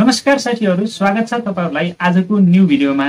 नमस्कार साथीहरू स्वागत छ तपाईँहरूलाई आजको न्यू भिडियोमा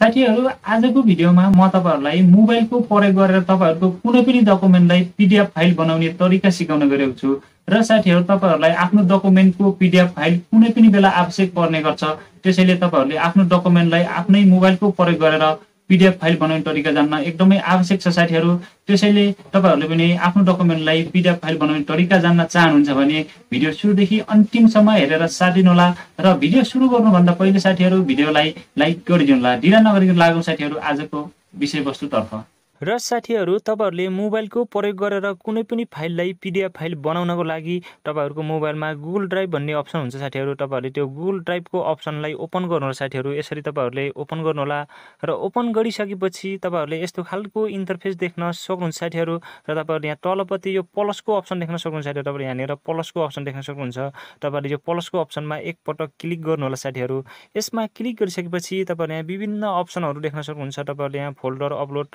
साथीहरू आजको भिडियोमा म तपाईँहरूलाई मोबाइलको प्रयोग गरेर तपाईँहरूको कुनै पनि डकुमेन्टलाई पिडिएफ फाइल बनाउने तरिका सिकाउन गरेको छु र साथीहरू तपाईँहरूलाई आफ्नो डकुमेन्टको पिडिएफ फाइल कुनै पनि बेला आवश्यक पर्ने गर्छ त्यसैले तपाईँहरूले आफ्नो डकुमेन्टलाई आफ्नै मोबाइलको प्रयोग गरेर पिडिएफ फाइल बनाउने तरिका जान्न एकदमै आवश्यक छ साथीहरू त्यसैले तपाईँहरूले पनि आफ्नो डकुमेन्टलाई पिडिएफ फाइल बनाउने तरिका जान्न चाहनुहुन्छ भने भिडियो सुरुदेखि अन्तिमसम्म हेरेर साथ दिनुहोला र भिडियो सुरु गर्नुभन्दा पहिले साथीहरू भिडियोलाई लाइक गरिदिनुहोला ढिला नगरिकन लागौँ साथीहरू आजको विषयवस्तुतर्फ र साथीहरू तपाईँहरूले मोबाइलको प्रयोग गरेर कुनै पनि फाइललाई पिडिएफ फाइल बनाउनको लागि तपाईँहरूको मोबाइलमा गुगल ड्राइभ भन्ने अप्सन हुन्छ साथीहरू तपाईँहरूले त्यो गुगल ड्राइभको अप्सनलाई ओपन गर्नुहोला साथीहरू यसरी तपाईँहरूले ओपन गर्नुहोला र ओपन गरिसकेपछि तपाईँहरूले यस्तो खालको इन्टरफेस देख्न सक्नुहुन्छ साथीहरू र तपाईँहरूले यहाँ तलपट्टि यो प्लसको अप्सन देख्न सक्नुहुन्छ साथीहरू तपाईँले यहाँनिर प्लसको अप्सन देख्न सक्नुहुन्छ तपाईँहरूले यो प्लसको अप्सनमा एकपटक क्लिक गर्नुहोला साथीहरू यसमा क्लिक गरिसकेपछि तपाईँहरूले यहाँ विभिन्न अप्सनहरू देख्न सक्नुहुन्छ तपाईँहरूले यहाँ फोल्डर अपलोड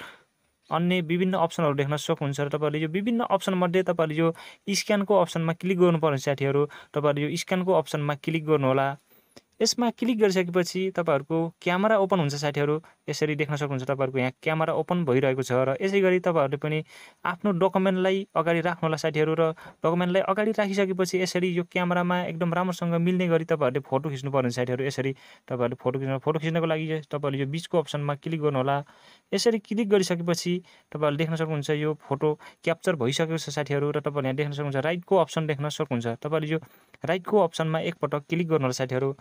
अन्य विभिन्न अप्सनहरू देख्न सक्नुहुन्छ र तपाईँहरूले यो विभिन्न अप्सनमध्ये तपाईँहरूले यो स्क्यानको अप्सनमा क्लिक गर्नुपर्ने साथीहरू तपाईँहरूले यो स्क्यानको अप्सनमा क्लिक गर्नुहोला यसमा क्लिक गरिसकेपछि तपाईँहरूको क्यामेरा ओपन हुन्छ साथीहरू यसरी देख्न सक्नुहुन्छ तपाईँहरूको यहाँ क्यामेरा ओपन भइरहेको छ र यसै गरी तपाईँहरूले पनि आफ्नो डकुमेन्टलाई अगाडि राख्नुहोला साथीहरू र डकुमेन्टलाई अगाडि राखिसकेपछि यसरी यो क्यामेरामा एकदम राम्रोसँग मिल्ने गरी तपाईँहरूले फोटो खिच्नु पर्ने साथीहरू यसरी तपाईँहरूले फोटो खिच्नु फोटो खिच्नको लागि तपाईँहरूले यो बिचको अप्सनमा क्लिक गर्नुहोला यसरी क्लिक गरिसकेपछि तपाईँहरूले देख्न सक्नुहुन्छ यो फोटो क्याप्चर भइसकेको छ साथीहरू र तपाईँहरूले यहाँ देख्न सक्नुहुन्छ राइटको अप्सन देख्न सक्नुहुन्छ तपाईँले यो राइटको अप्सनमा एकपटक क्लिक गर्नुहोला साथीहरू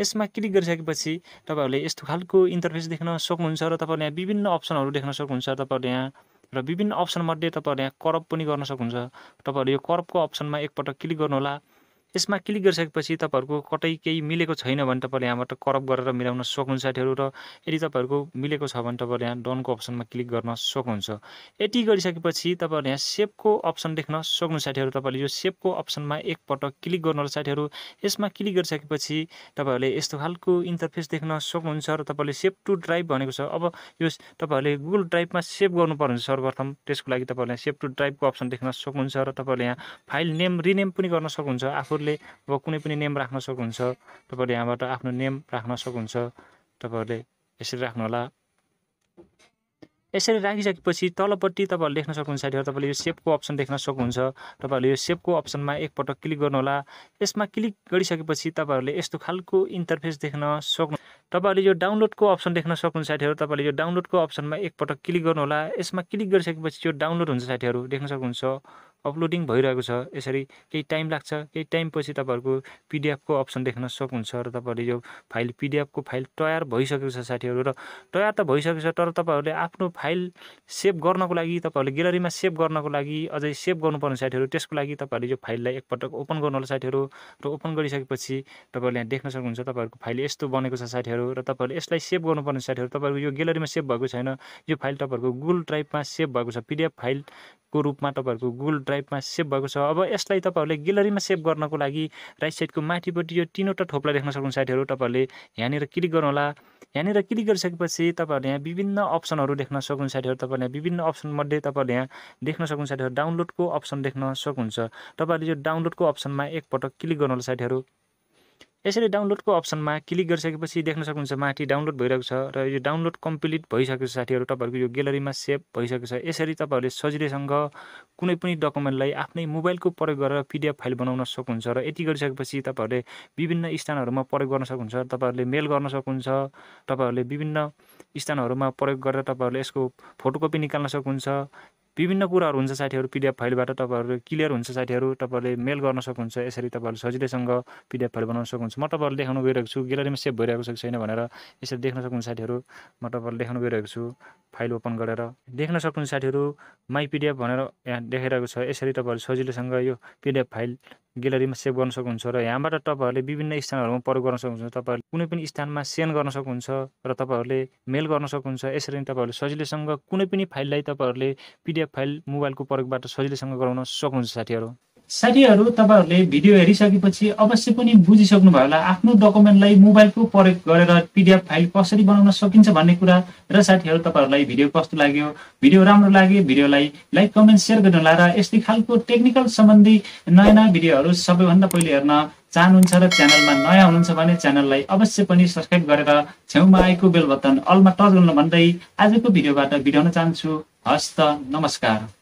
यसमा क्लिक गरिसकेपछि तपाईँहरूले यस्तो खालको इन्टरफेस देख्न सक्नुहुन्छ र तपाईँहरूले यहाँ विभिन्न अप्सनहरू देख्न सक्नुहुन्छ तपाईँहरूले यहाँ र विभिन्न अप्सनमध्ये तपाईँहरूले यहाँ करप पनि गर्न सक्नुहुन्छ तपाईँहरूले यो करपको अप्सनमा एकपल्ट क्लिक गर्नुहोला यसमा क्लिक गरिसकेपछि तपाईँहरूको कतै केही मिलेको छैन भने तपाईँले यहाँबाट करप गरेर मिलाउन सक्नुहुन्छ साथीहरू र यदि तपाईँहरूको मिलेको छ भने तपाईँले यहाँ डनको अप्सनमा क्लिक गर्न सक्नुहुन्छ यति गरिसकेपछि तपाईँहरूले यहाँ सेपको अप्सन देख्न सक्नु साथीहरू तपाईँले यो सेपको अप्सनमा एकपटक क्लिक गर्नुहोला साथीहरू यसमा क्लिक गरिसकेपछि तपाईँहरूले यस्तो खालको इन्टरफेस देख्न सक्नुहुन्छ र तपाईँले सेप टु ड्राइभ भनेको छ अब यो तपाईँहरूले गुगल ड्राइभमा सेभ गर्नुपर्ने सर्वप्रथम त्यसको लागि तपाईँहरूले सेप टु ड्राइभको अप्सन देख्न सक्नुहुन्छ र तपाईँहरूले यहाँ फाइल नेम रिनेम पनि गर्न सक्नुहुन्छ आफूले तपाईँहरूले अब कुनै पनि नेम राख्न सक्नुहुन्छ तपाईँहरूले यहाँबाट आफ्नो नेम राख्न सक्नुहुन्छ तपाईँहरूले यसरी राख्नुहोला यसरी राखिसकेपछि तलपट्टि तपाईँहरू लेख्न सक्नुहुन्छ साथीहरू तपाईँले यो सेपको अप्सन देख्न सक्नुहुन्छ तपाईँहरूले यो सेपको अप्सनमा एकपटक क्लिक गर्नुहोला यसमा क्लिक गरिसकेपछि तपाईँहरूले यस्तो खालको इन्टरफेस देख्न सक्नु तपाईँहरूले यो डाउनलोडको अप्सन देख्न सक्नुहुन्छ साथीहरू तपाईँले यो डाउनलोडको अप्सनमा एकपटक क्लिक गर्नुहोला यसमा क्लिक गरिसकेपछि यो डाउनलोड हुन्छ साथीहरू देख्न सक्नुहुन्छ अपलोडिङ भइरहेको छ यसरी केही टाइम लाग्छ केही टाइमपछि तपाईँहरूको पिडिएफको अप्सन देख्न सक्नुहुन्छ र तपाईँहरूले यो फाइल पिडिएफको फाइल तयार भइसकेको छ साथीहरू र तयार त भइसकेको छ तर तपाईँहरूले आफ्नो फाइल सेभ गर्नको लागि तपाईँहरूले ग्यालरीमा सेभ गर्नको लागि अझै सेभ गर्नुपर्ने साथीहरू त्यसको लागि तपाईँहरूले यो फाइललाई एकपटक ओपन गर्नु होला साथीहरू र ओपन गरिसकेपछि तपाईँहरूले यहाँ देख्न सक्नुहुन्छ तपाईँहरूको फाइल यस्तो बनेको छ साथीहरू र तपाईँहरूले यसलाई सेभ गर्नुपर्ने साथीहरू तपाईँहरूको यो ग्यालरीमा सेभ भएको छैन यो फाइल तपाईँहरूको गुगल ड्राइभमा सेभ भएको छ पिडिएफ फाइल को रूपमा तपाईँहरूको गुगल ड्राइभमा सेभ भएको छ अब यसलाई तपाईँहरूले ग्यालरीमा सेभ गर्नको लागि राइट साइडको माथिपट्टि यो तिनवटा ठोपलाई देख्न सक्नुहुन्छ साथीहरू तपाईँहरूले यहाँनिर क्लिक गर्नुहोला यहाँनिर क्लिक गरिसकेपछि तपाईँहरूले यहाँ विभिन्न अप्सनहरू देख्न सक्नुहुन्छ साथीहरू तपाईँहरूले विभिन्न अप्सनमध्ये तपाईँहरूले यहाँ देख्न सक्नुहुन्छ साथीहरू डाउनलोडको अप्सन देख्न सक्नुहुन्छ तपाईँहरूले यो डाउनलोडको अप्सनमा एकपटक क्लिक गर्नुहोला साथीहरू यसरी डाउनलोडको अप्सनमा क्लिक गरिसकेपछि देख्न सक्नुहुन्छ माथि डाउनलोड भइरहेको छ र यो डाउनलोड कम्प्लिट भइसकेको छ साथीहरू तपाईँहरूको यो ग्यालरीमा सेभ भइसकेको छ यसरी तपाईँहरूले सजिलैसँग कुनै पनि डकुमेन्टलाई आफ्नै मोबाइलको प्रयोग गरेर पिडिएफ फाइल बनाउन सक्नुहुन्छ र यति गरिसकेपछि तपाईँहरूले विभिन्न स्थानहरूमा प्रयोग गर्न सक्नुहुन्छ तपाईँहरूले मेल गर्न सक्नुहुन्छ तपाईँहरूले विभिन्न स्थानहरूमा प्रयोग गरेर तपाईँहरूले यसको फोटोकपी निकाल्न सक्नुहुन्छ विभिन्न कुराहरू हुन्छ साथीहरू पिडिएफ फाइलबाट तपाईँहरू क्लियर हुन्छ साथीहरू तपाईँहरूले मेल गर्न सक्नुहुन्छ यसरी तपाईँहरूले सजिलैसँग पिडिएफ फाइल बनाउन सक्नुहुन्छ म तपाईँहरूले देखाउन गइरहेको छु ग्यालेरीमा सेभ भइरहेको छ कि छैन भनेर यसरी देख्न सक्नुहुन्छ साथीहरू म तपाईँहरूले देखाउन गइरहेको छु फाइल ओपन गरेर देख्न सक्नुहुन्छ साथीहरू माई पिडिएफ भनेर यहाँ देखाइरहेको छ यसरी तपाईँहरू सजिलोसँग यो पिडिएफ फाइल ग्यालेरीमा सेभ गर्न सक्नुहुन्छ र यहाँबाट तपाईँहरूले विभिन्न स्थानहरूमा प्रयोग गर्न सक्नुहुन्छ तपाईँहरूले कुनै पनि स्थानमा सेन्ड गर्न सक्नुहुन्छ र तपाईँहरूले मेल गर्न सक्नुहुन्छ यसरी नै तपाईँहरूले सजिलैसँग कुनै पनि फाइललाई तपाईँहरूले पिडिएफ फाइल मोबाइलको प्रयोगबाट सजिलैसँग गराउन सक्नुहुन्छ साथीहरू साथीहरू तपाईँहरूले भिडियो हेरिसकेपछि अवश्य पनि बुझिसक्नु भयो होला आफ्नो डकुमेन्टलाई मोबाइलको प्रयोग गरेर पिडिएफ फाइल कसरी बनाउन सकिन्छ भन्ने कुरा र साथीहरू तपाईँहरूलाई भिडियो कस्तो लाग्यो भिडियो राम्रो लाग्यो भिडियोलाई लाइक कमेन्ट सेयर गर्नुहोला र यस्तै खालको टेक्निकल सम्बन्धी नयाँ नयाँ भिडियोहरू सबैभन्दा पहिले हेर्न चाहनुहुन्छ र च्यानलमा नयाँ हुनुहुन्छ भने च्यानललाई अवश्य पनि सब्सक्राइब गरेर छेउमा आएको बेल बटन अलमा टच गर्न भन्दै आजको भिडियोबाट बिडाउन चाहन्छु हस्त नमस्कार